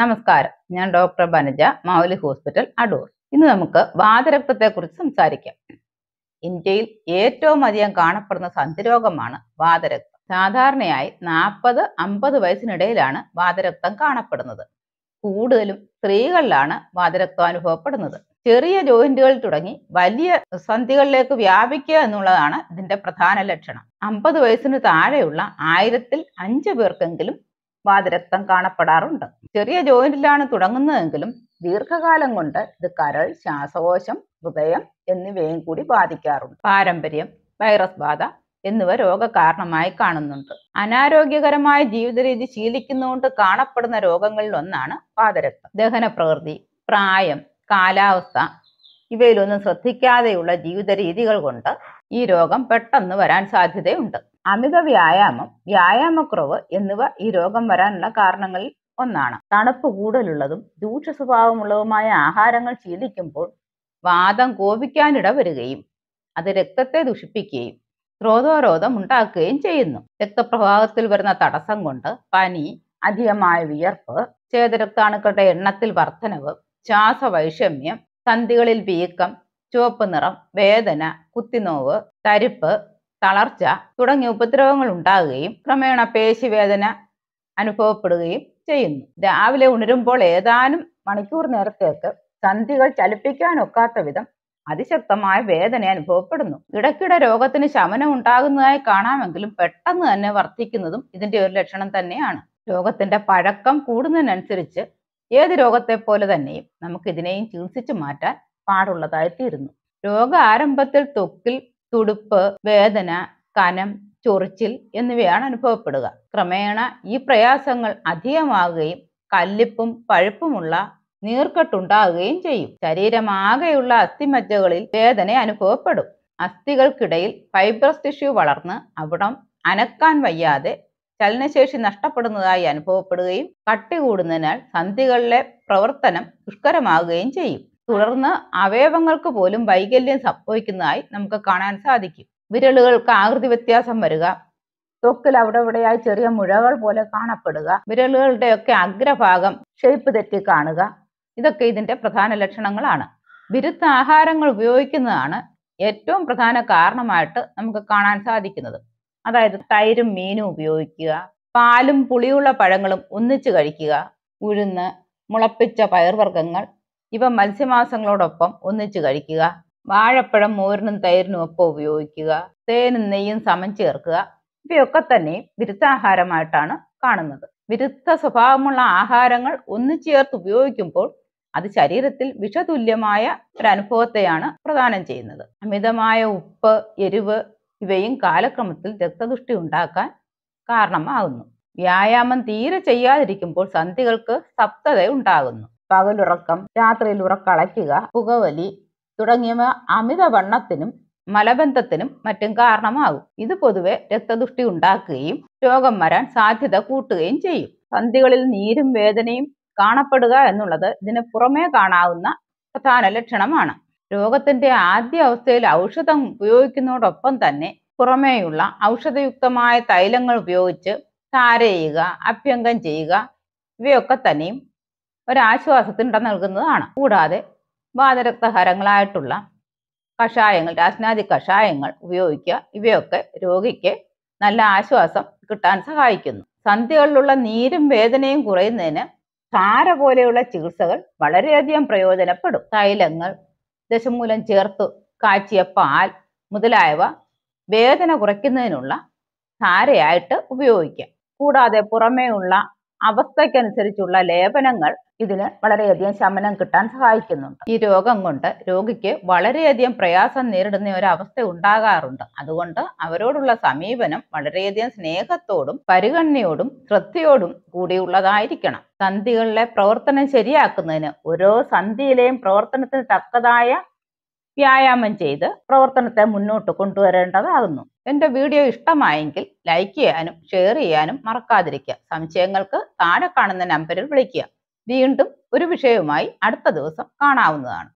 നമസ്കാരം ഞാൻ doctor Banaja Mavali hospital Adoor ഇന്ന് നമുക്ക് കുറിച്ച് സംസാരിക്കാം ഇന്ത്യയിൽ ഏറ്റവും അധികം കാണപ്പെടുന്ന സന്ധിരോഗമാണ് വാതരക്തം സാധാരണയായി നാൽപ്പത് അമ്പത് വയസ്സിനിടയിലാണ് വാതരക്തം കാണപ്പെടുന്നത് കൂടുതലും സ്ത്രീകളിലാണ് വാതരക്തം അനുഭവപ്പെടുന്നത് ചെറിയ ജോയിന്റുകളിൽ തുടങ്ങി വലിയ സന്ധികളിലേക്ക് വ്യാപിക്കുക എന്നുള്ളതാണ് ഇതിന്റെ പ്രധാന ലക്ഷണം അമ്പത് വയസ്സിന് താഴെയുള്ള ആയിരത്തിൽ അഞ്ചു പേർക്കെങ്കിലും വാതരക്തം കാണപ്പെടാറുണ്ട് ചെറിയ ജോയിന്റിലാണ് തുടങ്ങുന്നതെങ്കിലും ദീർഘകാലം കൊണ്ട് ഇത് കരൾ ശ്വാസകോശം ഹൃദയം എന്നിവയും കൂടി ബാധിക്കാറുണ്ട് പാരമ്പര്യം വൈറസ് ബാധ എന്നിവ രോഗകാരണമായി കാണുന്നുണ്ട് അനാരോഗ്യകരമായ ജീവിത രീതി ശീലിക്കുന്നതുകൊണ്ട് കാണപ്പെടുന്ന രോഗങ്ങളിൽ ഒന്നാണ് പാതരക്തം ദഹന പ്രകൃതി പ്രായം കാലാവസ്ഥ ഇവയിലൊന്നും ശ്രദ്ധിക്കാതെയുള്ള ജീവിത രീതികൾ കൊണ്ട് ഈ രോഗം പെട്ടെന്ന് വരാൻ സാധ്യതയുണ്ട് അമിത വ്യായാമം വ്യായാമക്കുറവ് എന്നിവ ഈ രോഗം വരാനുള്ള കാരണങ്ങളിൽ ഒന്നാണ് തണുപ്പ് കൂടുതലുള്ളതും രൂക്ഷ സ്വഭാവമുള്ളതുമായ ആഹാരങ്ങൾ ശീലിക്കുമ്പോൾ വാദം കോപിക്കാനിട വരികയും അത് രക്തത്തെ ദുഷിപ്പിക്കുകയും ക്രോധോരോധം ഉണ്ടാക്കുകയും ചെയ്യുന്നു രക്തപ്രവാഹത്തിൽ വരുന്ന തടസ്സം കൊണ്ട് പനി അധികമായ വിയർപ്പ് ചേതരക്താണുക്കളുടെ എണ്ണത്തിൽ വർധനവ് ശ്വാസവൈഷമ്യം സന്ധികളിൽ വീക്കം ചുവപ്പ് നിറം വേദന കുത്തിനോവ് തരിപ്പ് തളർച്ച തുടങ്ങിയ ഉപദ്രവങ്ങൾ ഉണ്ടാകുകയും ക്രമേണ പേശിവേദന അനുഭവപ്പെടുകയും ചെയ്യുന്നു രാവിലെ ഉണരുമ്പോൾ ഏതാനും മണിക്കൂർ നേരത്തേക്ക് സന്ധികൾ ചലിപ്പിക്കാനൊക്കാത്ത വിധം അതിശക്തമായ വേദന അനുഭവപ്പെടുന്നു ഇടയ്ക്കിടെ രോഗത്തിന് ശമനം ഉണ്ടാകുന്നതായി കാണാമെങ്കിലും പെട്ടെന്ന് തന്നെ വർദ്ധിക്കുന്നതും ഇതിന്റെ ഒരു ലക്ഷണം തന്നെയാണ് രോഗത്തിന്റെ പഴക്കം കൂടുന്നതിനനുസരിച്ച് ഏത് രോഗത്തെ പോലെ തന്നെയും നമുക്ക് ഇതിനെയും ചികിത്സിച്ചു മാറ്റാൻ പാടുള്ളതായി തീരുന്നു രോഗ ആരംഭത്തിൽ ത്വക്കിൽ തുടുപ്പ് വേദന കനം ചൊറിച്ചിൽ എന്നിവയാണ് അനുഭവപ്പെടുക ക്രമേണ ഈ പ്രയാസങ്ങൾ അധികമാകുകയും കല്ലിപ്പും പഴുപ്പുമുള്ള നീർക്കെട്ടുണ്ടാകുകയും ചെയ്യും ശരീരമാകെയുള്ള അസ്ഥിമജ്ജകളിൽ വേദന അനുഭവപ്പെടും അസ്ഥികൾക്കിടയിൽ ഫൈബ്രസ് ടിഷ്യൂ വളർന്ന് അവിടം അനക്കാൻ വയ്യാതെ ചലനശേഷി നഷ്ടപ്പെടുന്നതായി അനുഭവപ്പെടുകയും കട്ടി കൂടുന്നതിനാൽ സന്ധികളിലെ പ്രവർത്തനം ദുഷ്കരമാകുകയും ചെയ്യും തുടർന്ന് അവയവങ്ങൾക്ക് പോലും വൈകല്യം സംഭവിക്കുന്നതായി നമുക്ക് കാണാൻ സാധിക്കും വിരലുകൾക്ക് ആകൃതി വ്യത്യാസം വരിക ത്വക്കിൽ അവിടെവിടെയായി ചെറിയ മുഴകൾ പോലെ കാണപ്പെടുക വിരലുകളുടെയൊക്കെ അഗ്രഭാഗം ഷേപ്പ് തെറ്റി കാണുക ഇതൊക്കെ ഇതിന്റെ പ്രധാന ലക്ഷണങ്ങളാണ് വിരുദ്ധ ആഹാരങ്ങൾ ഉപയോഗിക്കുന്നതാണ് ഏറ്റവും പ്രധാന കാരണമായിട്ട് നമുക്ക് കാണാൻ സാധിക്കുന്നത് അതായത് തൈരും മീനും ഉപയോഗിക്കുക പാലും പുളിയുള്ള പഴങ്ങളും ഒന്നിച്ചു കഴിക്കുക ഉഴുന്ന് മുളപ്പിച്ച പയർവർഗ്ഗങ്ങൾ ഇവ മത്സ്യമാസങ്ങളോടൊപ്പം ഒന്നിച്ചു കഴിക്കുക വാഴപ്പഴം മോരിനും തൈരിനും ഒപ്പം ഉപയോഗിക്കുക തേനും നെയ്യും സമം ചേർക്കുക ഇവയൊക്കെ തന്നെ വിരുദ്ധാഹാരമായിട്ടാണ് കാണുന്നത് വിരുദ്ധ സ്വഭാവമുള്ള ആഹാരങ്ങൾ ഒന്നിച്ചേർത്ത് ഉപയോഗിക്കുമ്പോൾ അത് ശരീരത്തിൽ വിഷതുല്യമായ ഒരു അനുഭവത്തെയാണ് പ്രദാനം ചെയ്യുന്നത് അമിതമായ ഉപ്പ് എരിവ് ഇവയും കാലക്രമത്തിൽ രക്തദുഷ്ടി ഉണ്ടാക്കാൻ കാരണമാകുന്നു വ്യായാമം തീരെ ചെയ്യാതിരിക്കുമ്പോൾ സന്ധികൾക്ക് സപ്തത ഉണ്ടാകുന്നു പകലുറക്കം രാത്രിയിൽ ഉറക്കളയ്ക്കുക പുകവലി തുടങ്ങിയവ അമിതവണ്ണത്തിനും മലബന്ധത്തിനും മറ്റും കാരണമാകും ഇത് പൊതുവെ രക്തദുഷ്ടി ഉണ്ടാക്കുകയും രോഗം വരാൻ സാധ്യത കൂട്ടുകയും ചെയ്യും സന്ധികളിൽ നീരും വേദനയും കാണപ്പെടുക എന്നുള്ളത് ഇതിന് പുറമേ കാണാവുന്ന പ്രധാന ലക്ഷണമാണ് രോഗത്തിന്റെ ആദ്യ അവസ്ഥയിൽ ഔഷധം ഉപയോഗിക്കുന്നതോടൊപ്പം തന്നെ പുറമേയുള്ള ഔഷധയുക്തമായ തൈലങ്ങൾ ഉപയോഗിച്ച് താര ചെയ്യുക അഭ്യംഗം ചെയ്യുക ഇവയൊക്കെ തന്നെയും ഒരാശ്വാസത്തിന് ഇടം നൽകുന്നതാണ് കൂടാതെ വാതരക്തഹരങ്ങളായിട്ടുള്ള കഷായങ്ങൾ രാസ്നാദി കഷായങ്ങൾ ഉപയോഗിക്കുക ഇവയൊക്കെ രോഗിക്ക് നല്ല ആശ്വാസം കിട്ടാൻ സഹായിക്കുന്നു സന്ധികളിലുള്ള നീരും വേദനയും കുറയുന്നതിന് ധാര പോലെയുള്ള ചികിത്സകൾ വളരെയധികം പ്രയോജനപ്പെടും തൈലങ്ങൾ ദശമൂലം ചേർത്ത് കാച്ചിയ പാൽ മുതലായവ വേദന കുറയ്ക്കുന്നതിനുള്ള താരയായിട്ട് ഉപയോഗിക്കാം കൂടാതെ പുറമേയുള്ള അവസ്ഥയ്ക്കനുസരിച്ചുള്ള ലേപനങ്ങൾ ഇതിന് വളരെയധികം ശമനം കിട്ടാൻ സഹായിക്കുന്നുണ്ട് ഈ രോഗം കൊണ്ട് രോഗിക്ക് വളരെയധികം പ്രയാസം നേരിടുന്ന ഒരു അവസ്ഥ ഉണ്ടാകാറുണ്ട് അതുകൊണ്ട് അവരോടുള്ള സമീപനം വളരെയധികം സ്നേഹത്തോടും പരിഗണനയോടും ശ്രദ്ധയോടും കൂടിയുള്ളതായിരിക്കണം സന്ധികളിലെ പ്രവർത്തനം ശരിയാക്കുന്നതിന് ഓരോ സന്ധിയിലെയും പ്രവർത്തനത്തിന് തക്കതായ വ്യായാമം ചെയ്ത് പ്രവർത്തനത്തെ മുന്നോട്ട് കൊണ്ടുവരേണ്ടതാകുന്നു എൻ്റെ വീഡിയോ ഇഷ്ടമായെങ്കിൽ ലൈക്ക് ചെയ്യാനും ഷെയർ ചെയ്യാനും മറക്കാതിരിക്കുക സംശയങ്ങൾക്ക് താഴെ കാണുന്ന നമ്പറിൽ വിളിക്കുക വീണ്ടും ഒരു വിഷയവുമായി അടുത്ത ദിവസം കാണാവുന്നതാണ്